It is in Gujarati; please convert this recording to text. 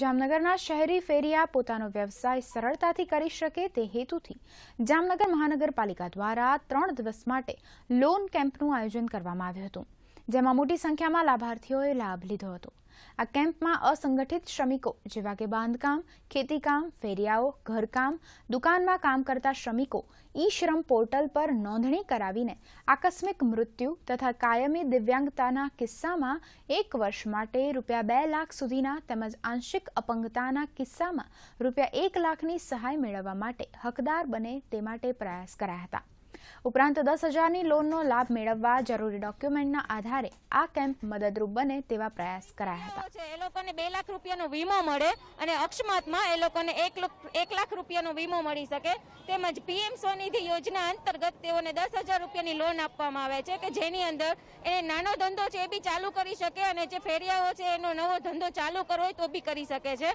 જામનગરના શહેરી ફેરિયા પોતાનો વ્યવસાય સરળતાથી કરી શકે તે હેતુથી જામનગર મહાનગરપાલિકા દ્વારા ત્રણ દિવસ માટે લોન કેમ્પનું આયોજન કરવામાં આવ્યું હતું જેમાં મોટી સંખ્યામાં લાભાર્થીઓએ લાભ લીધો હતો આ કેમ્પમાં અસંગઠિત શ્રમિકો જેવા કે બાંધકામ ખેતીકામ ફેરિયાઓ ઘરકામ દુકાનમાં કામ કરતા શ્રમિકો ઈ શ્રમ પોર્ટલ પર નોંધણી કરાવીને આકસ્મિક મૃત્યુ તથા કાયમી દિવ્યાંગતાના કિસ્સામાં એક વર્ષ માટે રૂપિયા બે લાખ સુધીના તેમજ આંશિક અપંગતાના કિસ્સામાં રૂપિયા એક લાખની સહાય મેળવવા માટે હકદાર બને તે માટે પ્રયાસ કરાયા હતા ઉપરાંત દસ હજારની લોનનો લાભ મેળવવા જરૂરી ડોક્યુમેન્ટના આધારે આ કેમ્પ મદદરૂપ બને તેવા પ્રયાસ કરાયા હતા એ લોકોને બે લાખ રૂપિયાનો વીમો મળે અને અકસ્માતમાં એ લોકોને એક લાખ રૂપિયાનો વીમો મળી શકે તેમજ પીએમ સ્વનિધિ યોજના અંતર્ગત તેઓને દસ હજાર રૂપિયાની લોન આપવામાં આવે છે કે જેની અંદર એને નાનો ધંધો છે એ બી ચાલુ કરી શકે અને જે ફેરિયાઓ છે એનો નવો ધંધો ચાલુ કરવો હોય તો બી કરી શકે છે